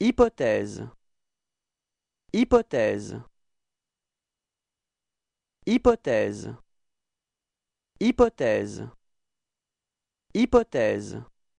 Hypothèse Hypothèse Hypothèse Hypothèse Hypothèse